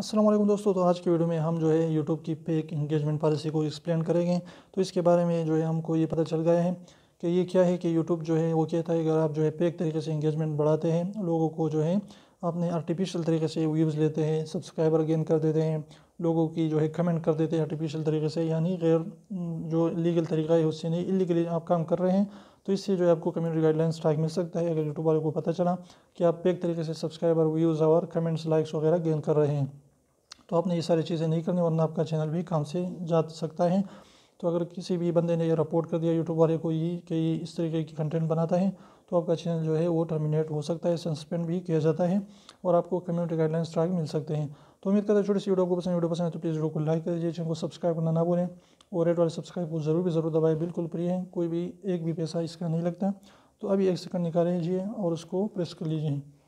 असलम दोस्तों तो आज के वीडियो में हम जो है YouTube की पेक इंगेजमेंट पॉलिसी को एक्सप्लेन करेंगे तो इसके बारे में जो है हमको ये पता चल गया है कि ये क्या है कि यूट्यूब जो है वो कहता है अगर आप जो है पेक तरीके से इंगेजमेंट बढ़ाते हैं लोगों को जो है अपने आर्टिफिशियल तरीके से व्यूज़ लेते हैं सब्सक्राइबर गेन कर देते हैं लोगों की जो है कमेंट कर देते हैं आर्टिफिशियल तरीके से यानी गैर जो लीगल तरीका है उससे नहीं इलीगली आप काम कर रहे हैं तो इससे जो है आपको कम्युनिटी गाइडलाइंस स्ट्राइक मिल सकता है अगर यूट्यूब वालों को पता चला कि आप एक तरीके से सब्सक्राइबर व्यूज़ और कमेंट्स लाइक्स वगैरह गेन कर रहे हैं तो आपने ये सारी चीज़ें नहीं करनी वरना आपका चैनल भी काम से जा सकता है तो अगर किसी भी बंदे ने ये रिपोर्ट कर दिया यूट्यूब वाले को ये कि इस तरीके की कंटेंट बनाता है तो आपका चैनल जो है वो टर्मिनेट हो सकता है सस्पेंड भी किया जाता है और आपको कम्युनिटी गाइडलाइंस स्ट्राइक मिल सकते हैं तो उम्मीद करते हैं छोटी सी वीडियो को पसंद वीडियो पसंद है तो प्लीज़ वीडियो को लाइक कर दीजिए चैनल को सब्सक्राइब करना ना भूलें और रेड वाले सब्सक्राइब को ज़रूर भी ज़रूर दबाएं बिल्कुल फ्री है कोई भी एक भी पैसा इसका नहीं लगता तो अभी एक सेकंड निकाल लीजिए और उसको प्रेस कर लीजिए